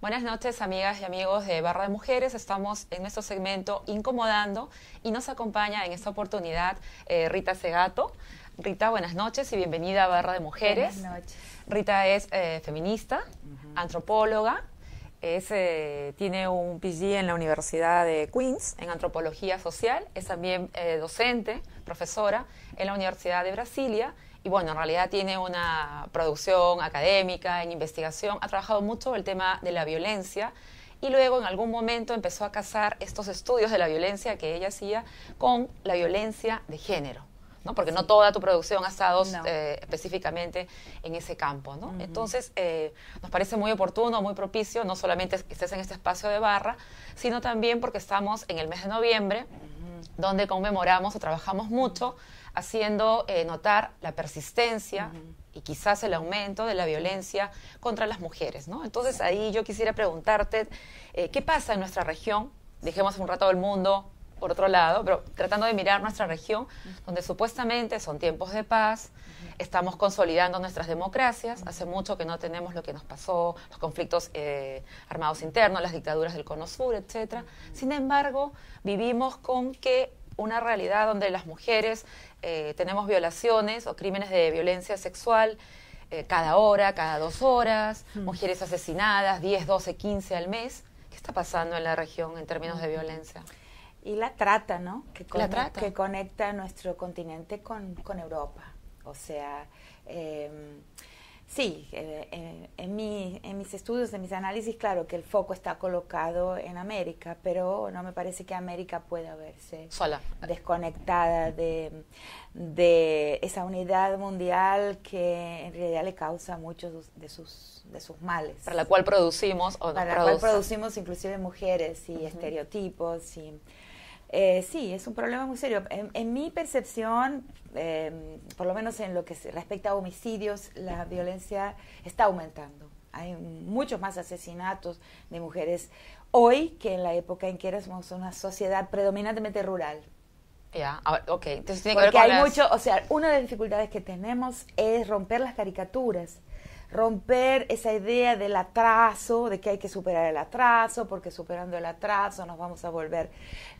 Buenas noches, amigas y amigos de Barra de Mujeres. Estamos en nuestro segmento Incomodando y nos acompaña en esta oportunidad eh, Rita Segato. Rita, buenas noches y bienvenida a Barra de Mujeres. Buenas noches. Rita es eh, feminista, antropóloga, es, eh, tiene un PhD en la Universidad de Queens en antropología social, es también docente, profesora en la Universidad de Brasilia y bueno, en realidad tiene una producción académica, en investigación, ha trabajado mucho el tema de la violencia y luego en algún momento empezó a casar estos estudios de la violencia que ella hacía con la violencia de género. ¿no? Porque no toda tu producción ha estado eh, específicamente en ese campo. ¿no? Entonces, eh, nos parece muy oportuno, muy propicio, no solamente que estés en este espacio de barra, sino también porque estamos en el mes de noviembre, donde conmemoramos o trabajamos mucho haciendo eh, notar la persistencia y quizás el aumento de la violencia contra las mujeres. ¿no? Entonces ahí yo quisiera preguntarte, eh, ¿qué pasa en nuestra región? Dejemos un rato el mundo por otro lado, pero tratando de mirar nuestra región, donde supuestamente son tiempos de paz, estamos consolidando nuestras democracias. Hace mucho que no tenemos lo que nos pasó, los conflictos eh, armados internos, las dictaduras del Cono Sur, etc. Sin embargo, vivimos con que una realidad donde las mujeres eh, tenemos violaciones o crímenes de violencia sexual eh, cada hora, cada dos horas, mm. mujeres asesinadas 10, 12, 15 al mes. ¿Qué está pasando en la región en términos de violencia? Y la trata, ¿no? Que, la trata. que conecta nuestro continente con Europa. O sea, em, sí, en, mis estudios, en mis análisis, claro que el foco está colocado en América, pero no me parece que América pueda verse Sola. desconectada de, esa unidad mundial que en realidad le causa muchos de sus, de sus males. Para la cual producimos Para cual producimos inclusive mujeres y estereotipos y eh, sí, es un problema muy serio. En, mi percepción, em, por lo menos en lo que respecta a homicidios, la violencia está aumentando. Hay muchos más asesinatos de mujeres hoy que en la época en que éramos una sociedad predominantemente rural. Ya, ok. Entonces tiene que Porque hay mucho, o sea, una de las dificultades que tenemos es romper las caricaturas romper esa idea del atraso, de que hay que superar el atraso, porque superando el atraso nos vamos a volver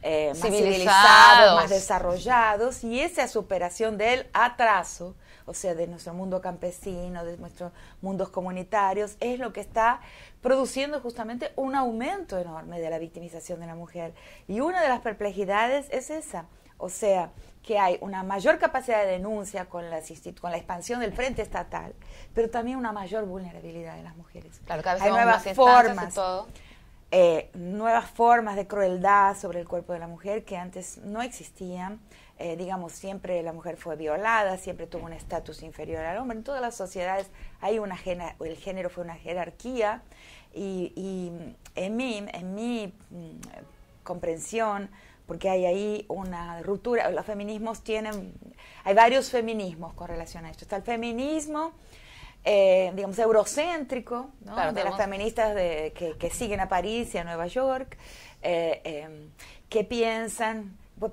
eh, más civilizados. más desarrollados, y esa superación del atraso, o sea, de nuestro mundo campesino, de nuestros mundos comunitarios, es lo que está produciendo justamente un aumento enorme de la victimización de la mujer. Y una de las perplejidades es esa, o sea, que hay una mayor capacidad de denuncia con, las con la expansión del frente estatal, pero también una mayor vulnerabilidad de las mujeres. Claro, cada vez hay nuevas formas. Eh, nuevas formas de crueldad sobre el cuerpo de la mujer que antes no existían. Eh, digamos, siempre la mujer fue violada, siempre tuvo un estatus inferior al hombre. En todas las sociedades hay una el género fue una jerarquía y, en, mí, en mi mm, comprensión porque hay ahí una ruptura. Los feminismos tienen, hay varios feminismos con relación a esto. Está el feminismo, eh, digamos, eurocéntrico, de las feministas de, que, siguen a París y a Nueva York, eh, em, que piensan, pues,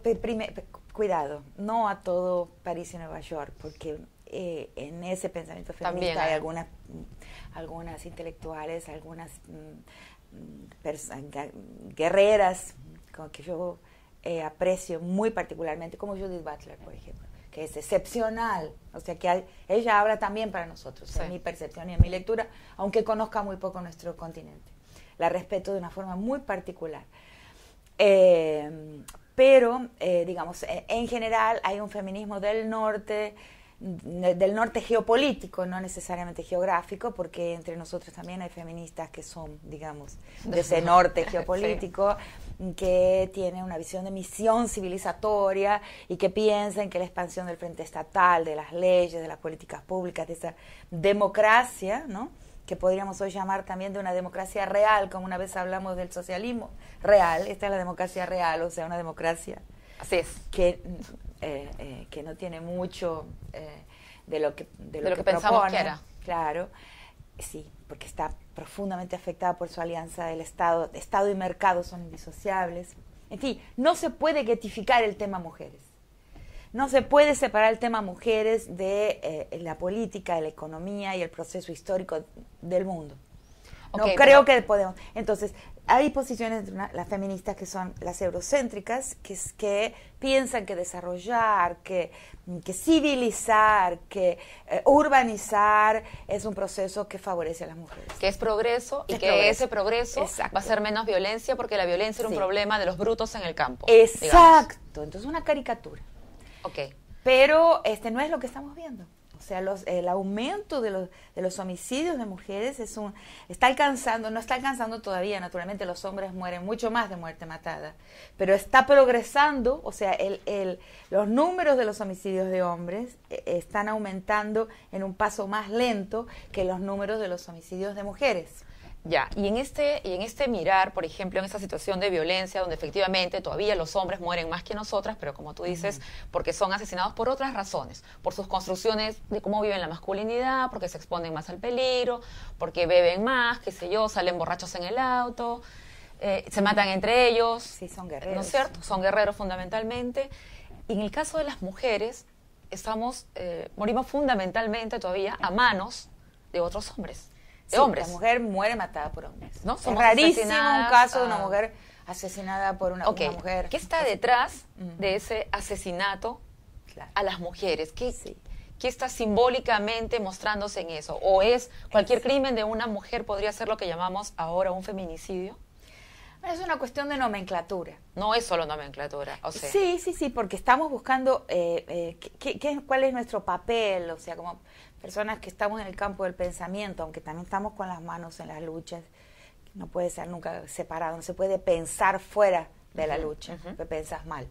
cuidado, no a todo París y Nueva York, porque eh, en ese pensamiento feminista hay algunas, mm, algunas intelectuales, algunas mm, mm, guerreras, como que yo eh, aprecio muy particularmente, como Judith Butler, por ejemplo, que es excepcional. O sea, que ella habla también para nosotros, en mi percepción y en mi lectura, aunque conozca muy poco nuestro continente. La respeto de una forma muy particular. Eh, pero, eh, digamos, en general hay un feminismo del norte, del norte geopolítico, no necesariamente geográfico, porque entre nosotros también hay feministas que son, digamos, de ese norte geopolítico que tiene una visión de misión civilizatoria y que piensa en que la expansión del frente estatal, de las leyes, de las políticas públicas, de esa democracia, ¿no? que podríamos hoy llamar también de una democracia real, como una vez hablamos del socialismo real, esta es la democracia real, o sea, una democracia que, eh, eh, que no tiene mucho eh, de lo que, de lo, que, Claro Sí, porque está profundamente afectada por su alianza del Estado. Estado y mercado son indisociables. En fin, no se puede getificar el tema mujeres. No se puede separar el tema mujeres de eh, la política, de la economía y el proceso histórico del mundo. no creo que podemos. Entonces, hay posiciones entre las feministas que son las eurocéntricas, que, piensan que desarrollar, que, civilizar, que eh, urbanizar es un proceso que favorece a las mujeres. Que es progreso y que ese progreso va a ser menos violencia porque la violencia era un problema de los brutos en el campo. Exacto, Entonces entonces una caricatura. Ok. Pero este no es lo que estamos viendo. O sea, el aumento de los, de los homicidios de mujeres es un, está alcanzando, no está alcanzando todavía, naturalmente los hombres mueren mucho más de muerte matada, pero está progresando, o sea, el, el, los números de los homicidios de hombres eh, están aumentando en un paso más lento que los números de los homicidios de mujeres. Ya, y en, este, y en este mirar, por ejemplo, en esta situación de violencia, donde efectivamente todavía los hombres mueren más que nosotras, pero como tú dices, porque son asesinados por otras razones, por sus construcciones de cómo viven la masculinidad, porque se exponen más al peligro, porque beben más, qué sé yo, salen borrachos en el auto, eh, se matan entre ellos. Sí, son guerreros. ¿No es cierto? Son guerreros fundamentalmente. Y en el caso de las mujeres, estamos, eh, morimos fundamentalmente todavía a manos de otros hombres. La mujer muere matada por hombres. ¿No? es rarísimo un caso de una ah. mujer asesinada por una, mujer. ¿Qué está detrás de ese asesinato a las mujeres? ¿Qué, está simbólicamente mostrándose en eso? ¿O es cualquier crimen de una mujer podría ser lo que llamamos ahora un feminicidio? Es una cuestión de nomenclatura. No es solo nomenclatura, o Sí, sí, sí, porque estamos buscando eh, eh, cuál es nuestro papel, o sea, como personas que estamos en el campo del pensamiento, aunque también estamos con las manos en las luchas, no puede ser nunca separado, no se puede pensar fuera de la lucha, uh pensas mal.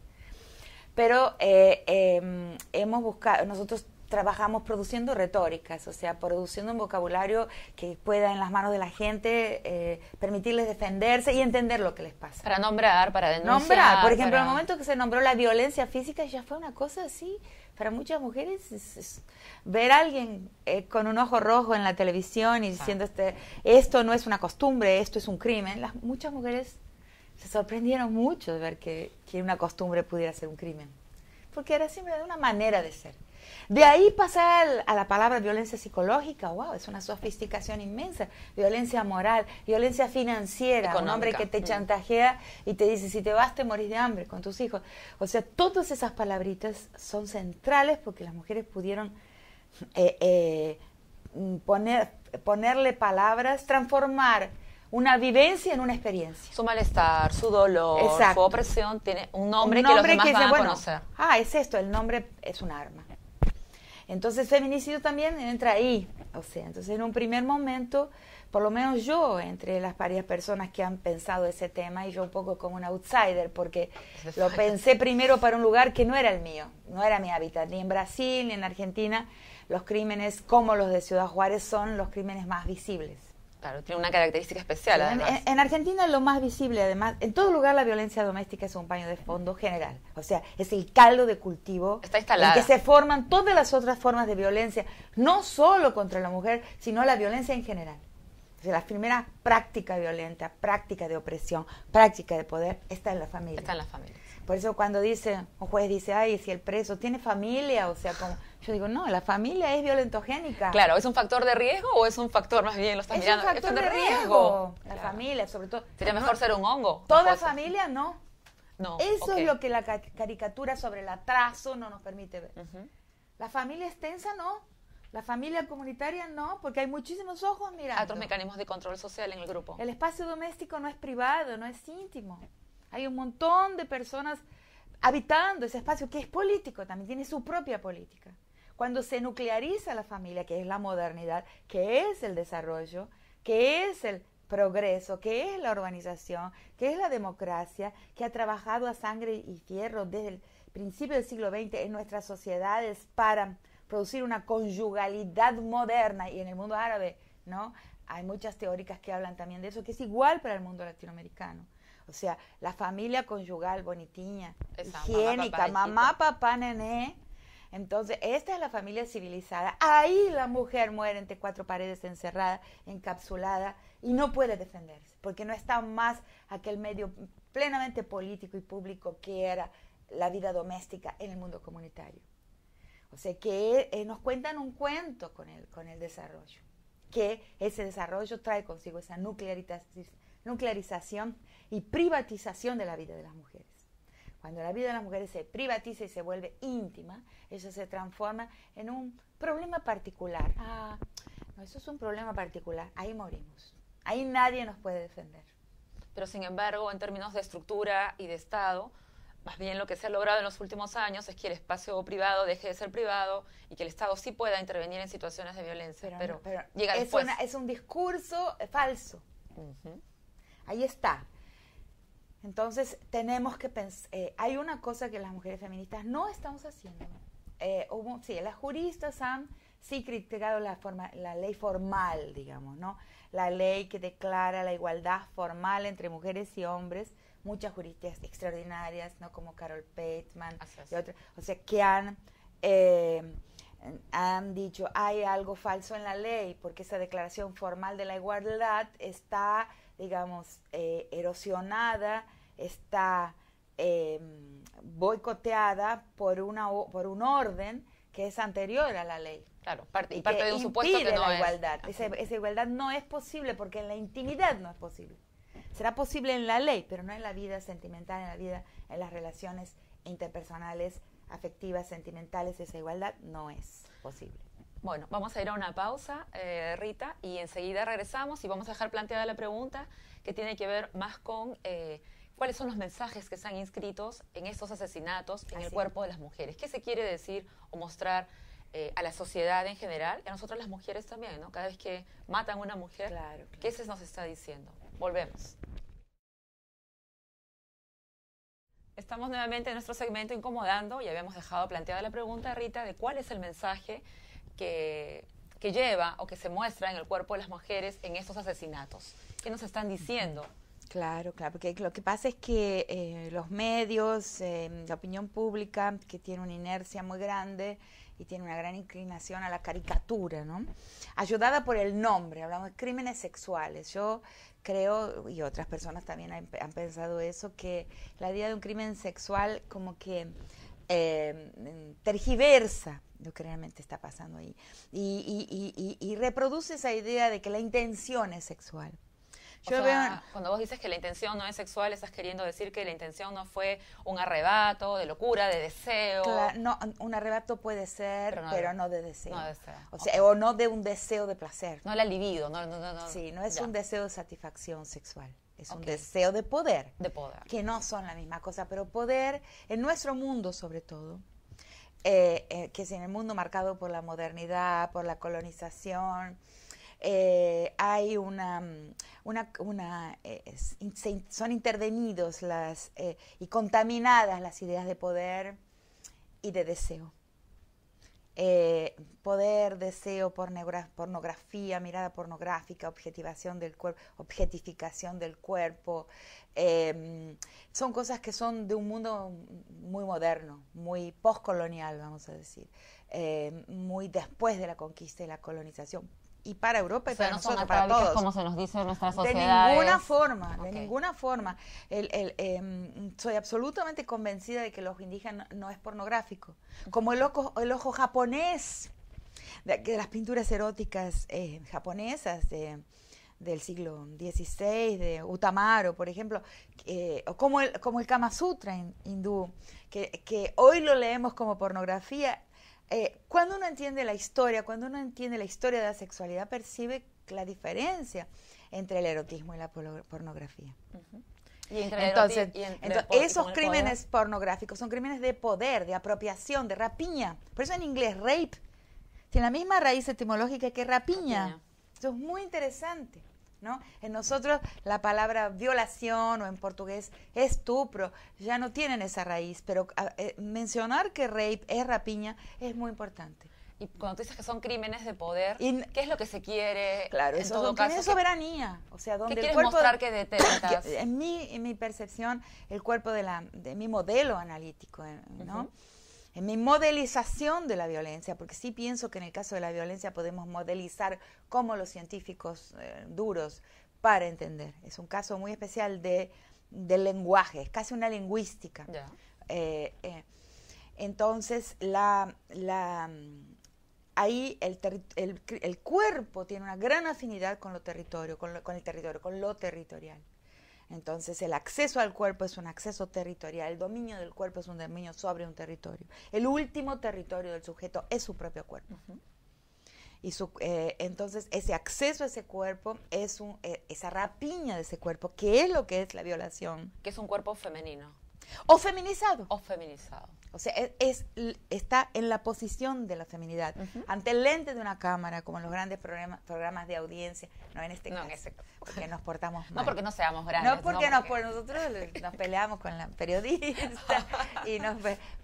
Pero eh, em, hemos buscado, nosotros trabajamos produciendo retóricas, o sea, produciendo un vocabulario que pueda en las manos de la gente eh, permitirles defenderse y entender lo que les pasa. Para nombrar, para denunciar. Nombrar, por ejemplo, en el momento que se nombró la violencia física ya fue una cosa así para muchas mujeres es, ver a alguien eh, con un ojo rojo en la televisión y diciendo este, esto no es una costumbre, esto es un crimen. muchas mujeres se sorprendieron mucho de ver que, que una costumbre pudiera ser un crimen, porque era siempre una manera de ser. De ahí pasar a la palabra violencia psicológica, wow, es una sofisticación inmensa. Violencia moral, violencia financiera, un hombre que te mm. chantajea y te dice, si te vas te morís de hambre con tus hijos. O sea, todas esas palabritas son centrales porque las mujeres pudieron eh, eh, poner, ponerle palabras, transformar una vivencia en una experiencia. Su malestar, su dolor, su opresión tiene un nombre, que los demás a conocer. Ah, es esto, el nombre es un arma. Entonces, feminicidio también entra ahí. O sea, entonces en un primer momento, por lo menos yo, entre las varias personas que han pensado ese tema, y yo un poco como un outsider, porque lo pensé primero para un lugar que no era el mío, no era mi hábitat, ni en Brasil, ni en Argentina. Los crímenes como los de Ciudad Juárez son los crímenes más visibles. Claro, tiene una característica especial En, Argentina lo más visible además, en todo lugar la violencia doméstica es un paño de fondo general, o sea, es el caldo de cultivo Está en que se forman todas las otras formas de violencia, no solo contra la mujer, sino la violencia en general. O sea, la primera práctica violenta, práctica de opresión, práctica de poder, está en la familia. Está en la familia. Por eso cuando dice, un juez dice, ay, si el preso tiene familia, o sea, como... Yo digo, no, la familia es violentogénica. Claro, ¿es un factor de riesgo o es un factor más bien, lo estás mirando? de, riesgo. La familia, sobre todo. Sería mejor ser un hongo. Toda familia, no. No. Eso es lo que la caricatura sobre el atraso no nos permite ver. La familia extensa, no. La familia comunitaria no, porque hay muchísimos ojos mirando. Otros mecanismos de control social en el grupo. El espacio doméstico no es privado, no es íntimo. Hay un montón de personas habitando ese espacio que es político, también tiene su propia política. Cuando se nucleariza la familia, que es la modernidad, que es el desarrollo, que es el progreso, que es la organización, que es la democracia, que ha trabajado a sangre y fierro desde el principio del siglo XX en nuestras sociedades para producir una conyugalidad moderna y en el mundo árabe, ¿no? Hay muchas teóricas que hablan también de eso, que es igual para el mundo latinoamericano. O sea, la familia conyugal bonitinha, higiénica, mamá, papá, nené. Entonces, esta es la familia civilizada. Ahí la mujer muere entre cuatro paredes, encerrada, encapsulada, y no puede defenderse, porque no está más aquel medio plenamente político y público que era la vida doméstica en el mundo comunitario. O sea, que eh, nos cuentan un cuento con el, con el desarrollo, que ese desarrollo trae consigo esa nuclearización, nuclearización y privatización de la vida de las mujeres. Cuando la vida de las mujeres se privatiza y se vuelve íntima, eso se transforma en un problema particular. Ah, no, eso es un problema particular. Ahí morimos. Ahí nadie nos puede defender. Pero sin embargo, en términos de estructura y de Estado, más bien lo que se ha logrado en los últimos años es que el espacio privado deje de ser privado y que el Estado sí pueda intervenir en situaciones de violencia. Pero, llega es después. es un discurso falso. Uh Ahí está. Entonces tenemos que pensar, eh, hay una cosa que las mujeres feministas no estamos haciendo. Eh, sí, las juristas han sí criticado la, forma, la ley formal, digamos, ¿no? La ley que declara la igualdad formal entre mujeres y hombres, muchas juristas extraordinarias, ¿no? Como Carol Pateman y otras, o sea, que han, eh, han dicho, hay algo falso en la ley, porque esa declaración formal de la igualdad está digamos, eh, erosionada, está em, boicoteada por, una, por un orden que es anterior a la ley. Claro, parte, de un supuesto que la igualdad. Esa, esa, igualdad no es posible porque en la intimidad no es posible. Será posible en la ley, pero no en la vida sentimental, en la vida, en las relaciones interpersonales, afectivas, sentimentales. Esa igualdad no es posible. Bueno, vamos a ir a una pausa, eh, Rita, y enseguida regresamos y vamos a dejar planteada la pregunta que tiene que ver más con eh, cuáles son los mensajes que están inscritos en estos asesinatos en el cuerpo de las mujeres. ¿Qué se quiere decir o mostrar eh, a la sociedad en general y a nosotras las mujeres también, Cada vez que matan a una mujer, ¿qué se nos está diciendo? Volvemos. Estamos nuevamente en nuestro segmento incomodando y habíamos dejado planteada la pregunta, Rita, de cuál es el mensaje que, lleva o que se muestra en el cuerpo de las mujeres en estos asesinatos. ¿Qué nos están diciendo? Claro, claro, porque lo que pasa es que eh, los medios, eh, la opinión pública, que tiene una inercia muy grande y tiene una gran inclinación a la caricatura, ¿no? Ayudada por el nombre, hablamos de crímenes sexuales. Yo creo, y otras personas también han, pensado eso, que la idea de un crimen sexual como que eh, tergiversa lo que realmente está pasando ahí. Y, reproduce esa idea de que la intención es sexual. cuando vos dices que la intención no es sexual, estás queriendo decir que la intención no fue un arrebato de locura, de deseo. Claro, no, un arrebato puede ser, pero no, de, deseo. O, sea, o no de un deseo de placer. No la libido, no, no, no. Sí, no es un deseo de satisfacción sexual. Es un deseo de poder. De poder. Que no son la misma cosa, pero poder, en nuestro mundo sobre todo, eh, eh, que es en el mundo marcado por la modernidad, por la colonización, eh, hay una, mm, una, una son intervenidos las, y contaminadas las ideas de poder y de deseo. Eh, poder, deseo, pornografía, mirada pornográfica, objetivación del cuerpo, objetificación del cuerpo. Em, son cosas que son de un mundo muy moderno, muy postcolonial, vamos a decir, em, muy después de la conquista y la colonización, y para Europa y para no nosotros, para todos. De ninguna forma, de ninguna forma. soy absolutamente convencida de que el ojo indígena no, es pornográfico. Como el ojo, el ojo japonés, de, las pinturas eróticas eh, japonesas del siglo XVI, de Utamaro, por ejemplo, eh, o como, el, como el Kama Sutra hindú, que hoy lo leemos como pornografía eh, cuando uno entiende la historia, cuando uno entiende la historia de la sexualidad, percibe la diferencia entre el erotismo y la pornografía. Y entonces, y esos crímenes pornográficos son crímenes de poder, de apropiación, de rapiña. Por eso en inglés rape tiene la misma raíz etimológica que rapiña. Eso es muy interesante. En nosotros la palabra violación o en portugués estupro ya no tienen esa raíz, pero ah, eh, mencionar que rape es rapiña es muy importante. Y cuando tú dices que son crímenes de poder, ¿qué es lo que se quiere? Claro, en eso todo caso, es soberanía. O sea, donde ¿Qué el mostrar que detectas? en, mi, percepción, el cuerpo de, la, de mi modelo analítico, eh, ¿no? en mi modelización de la violencia, porque sí pienso que en el caso de la violencia podemos modelizar como los científicos eh, duros para entender. Es un caso muy especial de, del lenguaje, es casi una lingüística. Eh, eh, entonces, la, la, mm, ahí el, cuerpo tiene una gran afinidad con, lo territorio, con el territorio, con lo territorial. Entonces el acceso al cuerpo es un acceso territorial, el dominio del cuerpo es un dominio sobre un territorio. El último territorio del sujeto es su propio cuerpo. Eh, entonces ese acceso a ese cuerpo es eh, esa rapiña de ese cuerpo, que es lo que es la violación. Que es un cuerpo femenino. O feminizado. O feminizado. O sea, e-, es, está en la posición de la feminidad, ante el lente de una cámara, como en los grandes programas, programas de audiencia, no en este no, este caso, porque nos portamos mal. No porque no seamos grandes. No porque, Nos, nosotros nos peleamos con la periodista, y nos,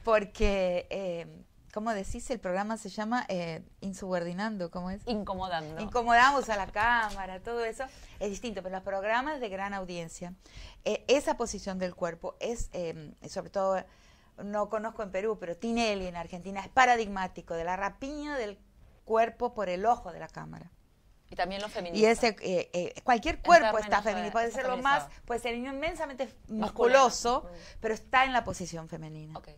porque eh, ¿Cómo decís? El programa se llama eh, Insubordinando, ¿cómo es? Incomodando. Incomodamos a la cámara, todo eso es distinto, pero los programas de gran audiencia, eh, esa posición del cuerpo es, em, sobre todo, no conozco en Perú, pero Tinelli en Argentina, es paradigmático de la rapiña del cuerpo por el ojo de la cámara. Y también los feministas. Y ese, eh, eh, cualquier cuerpo está femenino. Puede ser lo más, puede ser inmensamente musculoso, mm. pero está en la posición femenina. Okay.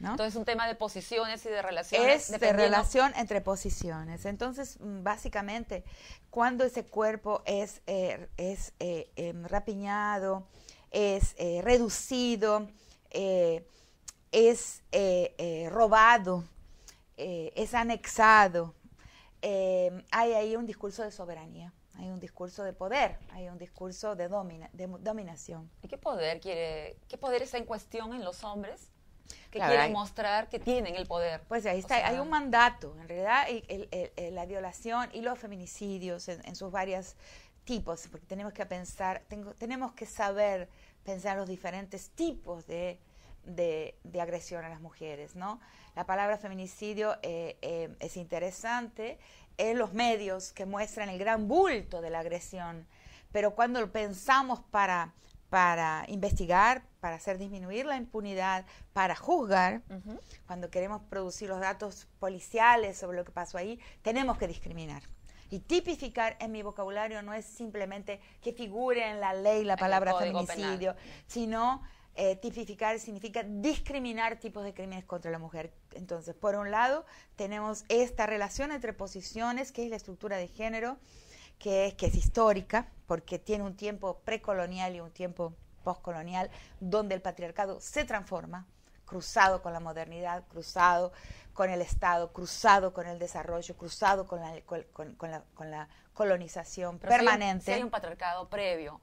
Entonces es un tema de posiciones y de relaciones. Es de relación entre posiciones. Entonces, mm, básicamente, cuando ese cuerpo es, eh, es eh, em, rapiñado, es eh, reducido, es robado, es anexado, em, hay ahí un discurso de soberanía hay un discurso de poder, hay un discurso de, de, dominación. ¿Y qué poder quiere, qué poder está en cuestión en los hombres que quieren mostrar que tienen el poder. Pues ahí está, hay un mandato, en realidad la violación y los feminicidios en, sus varios tipos, porque tenemos que pensar, tenemos que saber pensar los diferentes tipos de, de, agresión a las mujeres, ¿no? La palabra feminicidio eh, eh, es interesante en los medios que muestran el gran bulto de la agresión, pero cuando pensamos para para investigar, para hacer disminuir la impunidad, para juzgar. Cuando queremos producir los datos policiales sobre lo que pasó ahí, tenemos que discriminar. Y tipificar en mi vocabulario no es simplemente que figure en la ley la palabra feminicidio, sino eh, tipificar significa discriminar tipos de crímenes contra la mujer. Entonces, por un lado, tenemos esta relación entre posiciones, que es la estructura de género, que, es histórica, porque tiene un tiempo precolonial y un tiempo postcolonial, donde el patriarcado se transforma, cruzado con la modernidad, cruzado con el Estado, cruzado con el desarrollo, cruzado con la, colonización permanente. hay, un patriarcado previo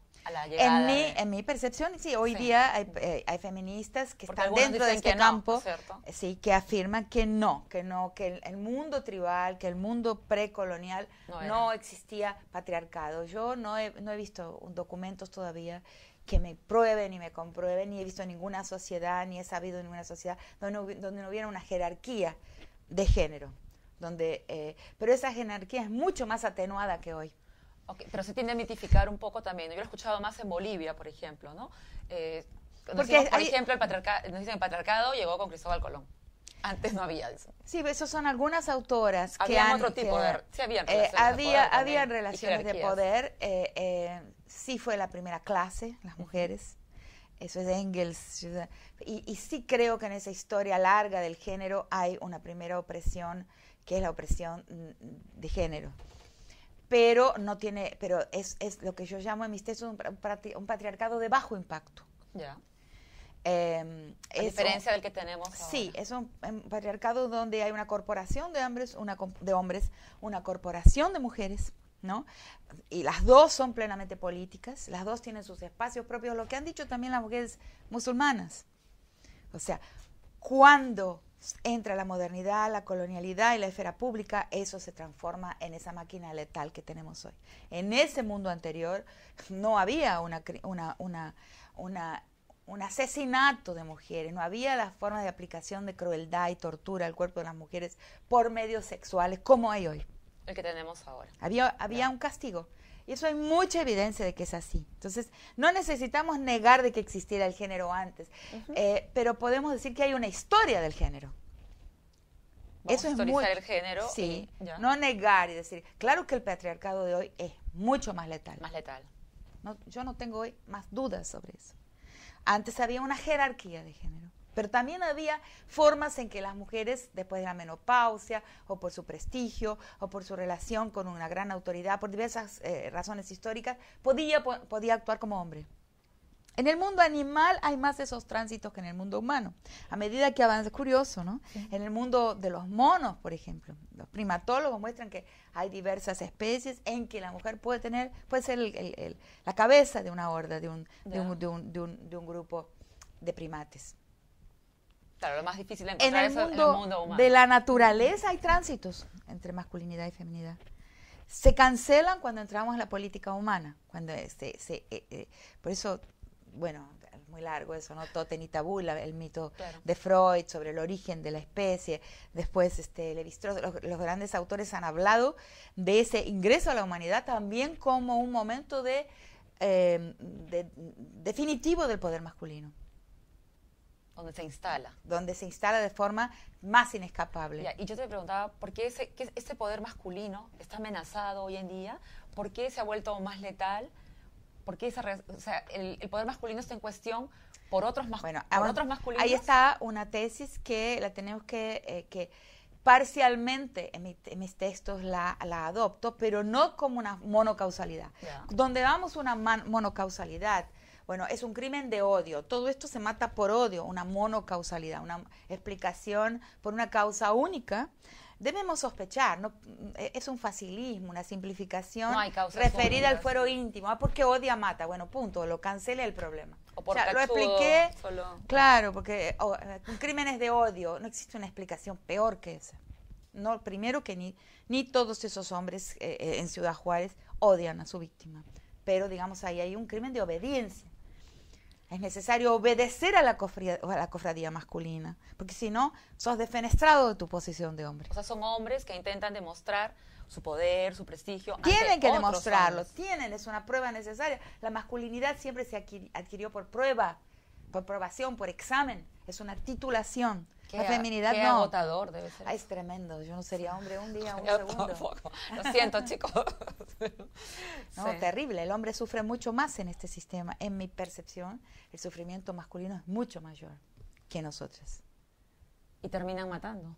en mi, en mi percepción, sí, hoy día eh, hay, feministas que están dentro de este campo, eh, sí, que afirman que no, que no, que el, mundo tribal, que el mundo precolonial no, existía patriarcado. Yo no he, no he visto documentos todavía que me prueben y me comprueben, ni he visto ninguna sociedad, ni he sabido ninguna sociedad donde, no hubiera una jerarquía de género. Donde, eh, pero esa jerarquía es mucho más atenuada que hoy pero se tiende a mitificar un poco también. Yo lo he escuchado más en Bolivia, por ejemplo, ¿no? Eh, Porque por ejemplo, el patriarcado, dicen el patriarcado llegó con Cristóbal Colón. Antes no había eso. Sí, pues, esos son algunas autoras que han... otro tipo de... Sí, relaciones había, de eh, poder. Había relaciones de poder. Eh, sí fue la primera clase, las mujeres. Eso es Engels. y sí creo que en esa historia larga del género hay una primera opresión, que es la opresión mm, de género pero no tiene, pero es, lo que yo llamo en mis textos un, patriarcado de bajo impacto. Ya. Em, a diferencia del que tenemos sí, es un, patriarcado donde hay una corporación de hombres, una, de hombres, una corporación de mujeres, ¿no? Y las dos son plenamente políticas, las dos tienen sus espacios propios, lo que han dicho también las mujeres musulmanas. O sea, cuando entra la modernidad, la colonialidad y la esfera pública, eso se transforma en esa máquina letal que tenemos hoy. En ese mundo anterior no había un asesinato de mujeres, no había la forma de aplicación de crueldad y tortura al cuerpo de las mujeres por medios sexuales como hay hoy. El que tenemos ahora. Había, un castigo. Y eso hay mucha evidencia de que es así. Entonces, no necesitamos negar de que existiera el género antes, eh, pero podemos decir que hay una historia del género. eso es muy, el género. Sí, no negar y decir, claro que el patriarcado de hoy es mucho más letal. Más letal. yo no tengo hoy más dudas sobre eso. Antes había una jerarquía de género. Pero también había formas en que las mujeres, después de la menopausia, o por su prestigio, o por su relación con una gran autoridad, por diversas eh, razones históricas, podía, actuar como hombre. En el mundo animal hay más de esos tránsitos que en el mundo humano. A medida que avanza, es curioso, ¿no? En el mundo de los monos, por ejemplo, los primatólogos muestran que hay diversas especies en que la mujer puede tener, puede ser la cabeza de una horda, de un grupo de primates. Claro, lo más difícil en el, mundo, De la naturaleza hay tránsitos entre masculinidad y feminidad. Se cancelan cuando entramos en la política humana. Cuando este, se, eh, eh, por eso, bueno, muy largo eso, ¿no? Toten y tabú, el mito de Freud sobre el origen de la especie. Después, este, Levi Strauss, los, grandes autores han hablado de ese ingreso a la humanidad también como un momento de eh, definitivo del poder masculino. Donde se instala. Donde se instala de forma más inescapable. y yo te preguntaba, ¿por qué ese, este poder masculino está amenazado hoy en día? ¿Por qué se ha vuelto más letal? ¿Por qué el, poder masculino está en cuestión por otros, más? bueno, otros masculinos? Ahí está una tesis que la tenemos que, eh, que parcialmente en, mis textos la, adopto, pero no como una monocausalidad. Donde vamos una monocausalidad bueno, es un crimen de odio. Todo esto se mata por odio, una monocausalidad, una explicación por una causa única. Debemos sospechar, no, e-, es un facilismo, una simplificación referida al fuero íntimo. Ah, porque odia mata. Bueno, punto, lo cancele el problema. O, por lo expliqué. Solo. Claro, porque crimen eh, crímenes de odio, no existe una explicación peor que esa. No, primero que ni, todos esos hombres eh, eh, en Ciudad Juárez odian a su víctima pero digamos ahí hay un crimen de obediencia. Es necesario obedecer a la, cofradía, a la cofradía masculina, porque si no, sos defenestrado de tu posición de hombre. O sea, son hombres que intentan demostrar su poder, su prestigio. Tienen que demostrarlo, tienen, es una prueba necesaria. La masculinidad siempre se adquirió por prueba, por probación, por examen, es una titulación la feminidad qué agotador debe ser. es tremendo. Yo no sería hombre un día, un segundo. Lo siento, chicos. no, terrible. El hombre sufre mucho más en este sistema. En mi percepción, el sufrimiento masculino es mucho mayor que nosotras. Y terminan matando.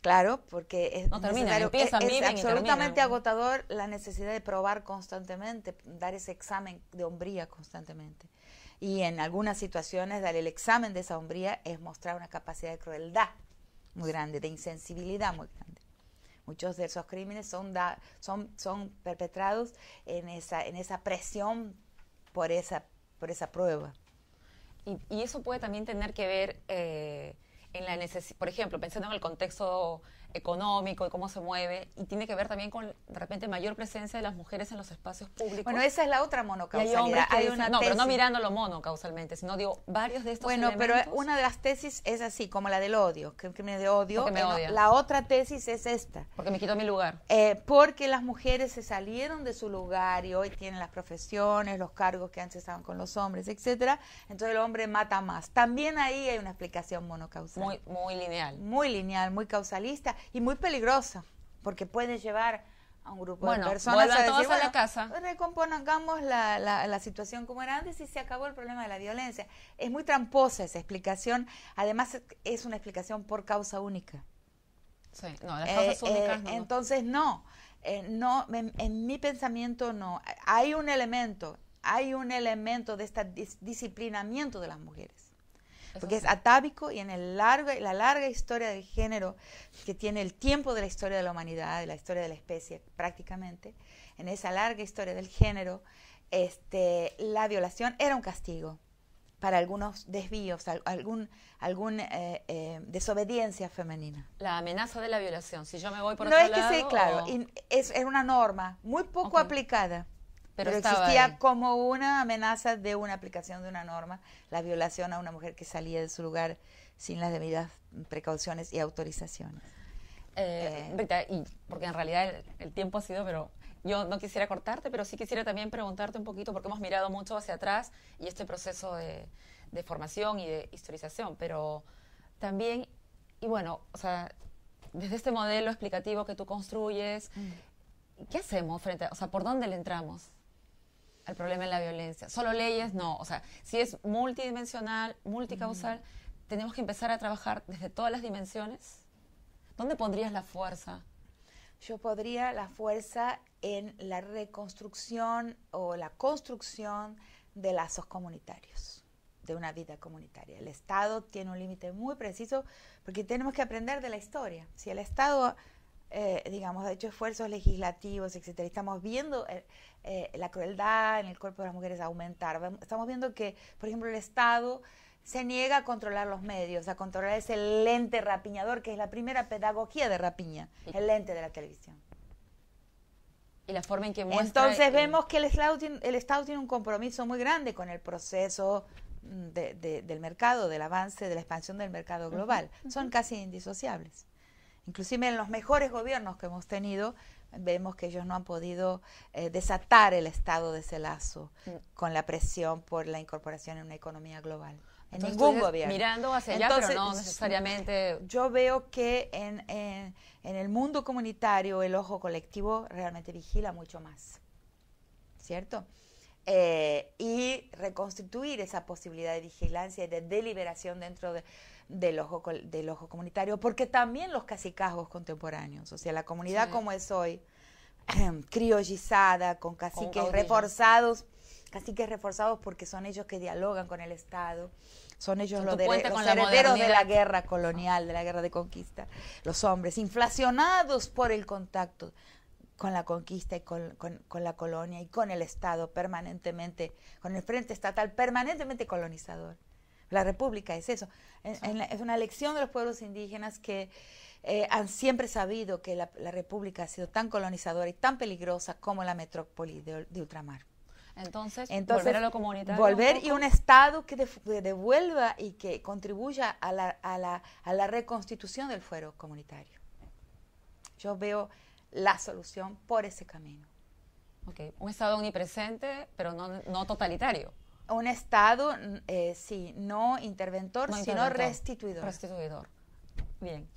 Claro, porque es, absolutamente agotador la necesidad de probar constantemente, dar ese examen de hombría constantemente y en algunas situaciones dar el examen de esa hombría es mostrar una capacidad de crueldad muy grande, de insensibilidad muy grande. Muchos de esos crímenes son, da, son, son perpetrados en esa, en esa presión por esa, por esa prueba. Y, eso puede también tener que ver eh, en la necesidad, por ejemplo, pensando en el contexto económico y cómo se mueve, y tiene que ver también con, de repente, mayor presencia de las mujeres en los espacios públicos. Bueno, esa es la otra monocausalidad. Hay, una no, pero no mirándolo monocausalmente, sino digo, varios de estos Bueno, pero una de las tesis es así, como la del odio, que crimen de odio. Me La otra tesis es esta. Porque me quitó mi lugar. Eh, porque las mujeres se salieron de su lugar y hoy tienen las profesiones, los cargos que antes estaban con los hombres, etcétera. Entonces el hombre mata más. También ahí hay una explicación monocausal. Muy, muy lineal. Muy lineal, muy causalista y muy peligrosa, porque puede llevar a un grupo de personas a, la casa. Recomponamos la, la, situación como era antes y se acabó el problema de la violencia. Es muy tramposa esa explicación. Además, es una explicación por causa única. Sí, no, las eh, causas eh, únicas no. Entonces, no. Eh, no, en, mi pensamiento no. Hay un elemento, hay un elemento de este disciplinamiento de las mujeres porque es atávico y en el largo la larga historia del género que tiene el tiempo de la historia de la humanidad, de la historia de la especie prácticamente, en esa larga historia del género, este, la violación era un castigo para algunos desvíos, algún, algún eh, eh, desobediencia femenina. La amenaza de la violación, si yo me voy por no otro lado. No es que sí, claro, o... es, una norma muy poco aplicada. Pero, existía como una amenaza de una aplicación de una norma, la violación a una mujer que salía de su lugar sin las debidas precauciones y autorizaciones. Eh, eh. y porque en realidad el, tiempo ha sido, pero yo no quisiera cortarte, pero sí quisiera también preguntarte un poquito, porque hemos mirado mucho hacia atrás y este proceso de, formación y de historización, pero también, y bueno, o sea, desde este modelo explicativo que tú construyes, mm. ¿qué hacemos frente a, o sea, por dónde le entramos? el problema de la violencia. Solo leyes, no. O sea, si es multidimensional, multicausal, tenemos que empezar a trabajar desde todas las dimensiones. ¿Dónde pondrías la fuerza? Yo podría la fuerza en la reconstrucción o la construcción de lazos comunitarios, de una vida comunitaria. El Estado tiene un límite muy preciso porque tenemos que aprender de la historia. Si el Estado eh, digamos, ha hecho esfuerzos legislativos, etcétera. Estamos viendo eh, eh, la crueldad en el cuerpo de las mujeres aumentar. Estamos viendo que, por ejemplo, el Estado se niega a controlar los medios, a controlar ese lente rapiñador que es la primera pedagogía de rapiña, el lente de la televisión. Y la forma en que muestra Entonces vemos que el Estado, tiene, el Estado tiene un compromiso muy grande con el proceso mm, del mercado, del avance, de la expansión del mercado global. Son casi indisociables. Inclusive en los mejores gobiernos que hemos tenido, vemos que ellos no han podido eh, desatar el estado de ese lazo mm. con la presión por la incorporación en una economía global. En ningún gobierno. Mirando hacia allá, pero no necesariamente. Yo veo que en, el mundo comunitario el ojo colectivo realmente vigila mucho más. ¿Cierto? Eh, y constituir esa posibilidad de vigilancia y de deliberación dentro del, ojo, comunitario, porque también los cacicazgos contemporáneos, o sea, la comunidad como es hoy, em, criollizada, con caciques reforzados, caciques reforzados porque son ellos que dialogan con el Estado, son ellos los, los herederos de la guerra colonial, de la guerra de conquista, los hombres, inflacionados por el contacto con la conquista y con, la colonia y con el Estado permanentemente, con el frente estatal permanentemente colonizador. La República es eso. es una lección de los pueblos indígenas que eh, han siempre sabido que la, República ha sido tan colonizadora y tan peligrosa como la metrópoli de, ultramar. Entonces, Entonces, volver a lo Volver y un Estado que, devuelva y que contribuya a la, a la reconstitución del fuero comunitario. Yo veo la solución por ese camino. Un Estado omnipresente, pero no, totalitario. Un Estado, eh, sí, no interventor, sino restituidor. Restituidor. Bien.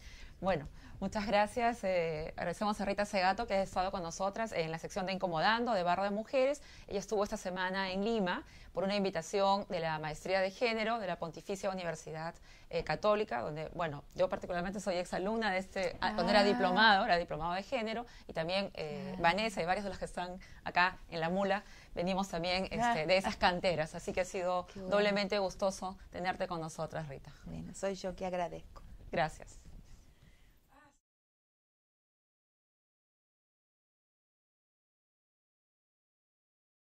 Bueno, Muchas gracias. Eh, agradecemos a Rita Segato que ha estado con nosotras en la sección de Incomodando de Barra de Mujeres. Ella estuvo esta semana en Lima por una invitación de la Maestría de Género de la Pontificia Universidad eh, Católica, donde, bueno, yo particularmente soy exalumna de este, ah, donde era ah. diplomado, era diplomado de género, y también eh, ah. Vanessa y varios de los que están acá en la mula venimos también este, de esas canteras. Así que ha sido doblemente gustoso tenerte con nosotras, Rita. soy yo que agradezco. Gracias.